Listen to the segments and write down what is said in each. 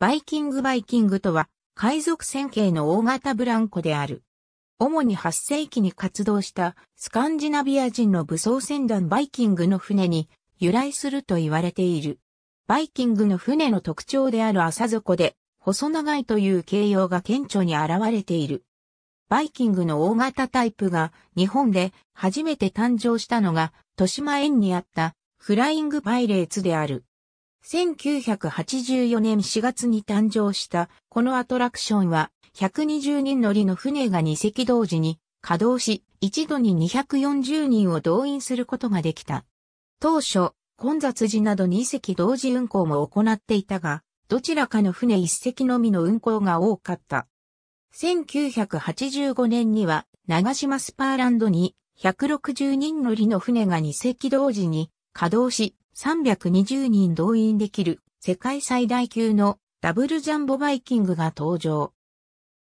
バイキングバイキングとは、海賊船系の大型ブランコである。主に8世紀に活動したスカンジナビア人の武装船団バイキングの船に由来すると言われている。バイキングの船の特徴である浅底で、細長いという形容が顕著に現れている。バイキングの大型タイプが日本で初めて誕生したのが、豊島園にあったフライングパイレーツである。1984年4月に誕生したこのアトラクションは120人乗りの船が2隻同時に稼働し一度に240人を動員することができた。当初、混雑時など2隻同時運航も行っていたが、どちらかの船1隻のみの運航が多かった。1985年には長島スパーランドに160人乗りの船が2隻同時に稼働し、320人動員できる世界最大級のダブルジャンボバイキングが登場。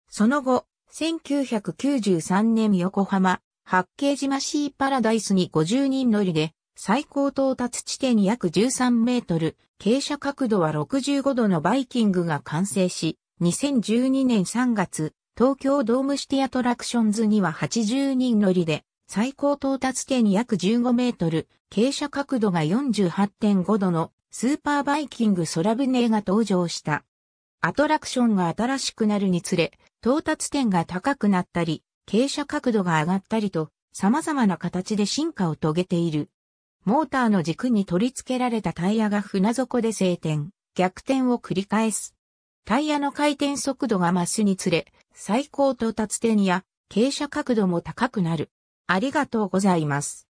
その後、1993年横浜、八景島シーパラダイスに50人乗りで、最高到達地点約13メートル、傾斜角度は65度のバイキングが完成し、2012年3月、東京ドームシティアトラクションズには80人乗りで、最高到達点約15メートル、傾斜角度が48.5度のスーパーバイキング空船が登場した。アトラクションが新しくなるにつれ、到達点が高くなったり、傾斜角度が上がったりと、様々な形で進化を遂げている。モーターの軸に取り付けられたタイヤが船底で晴天、逆転を繰り返す。タイヤの回転速度が増すにつれ、最高到達点や傾斜角度も高くなる。ありがとうございます。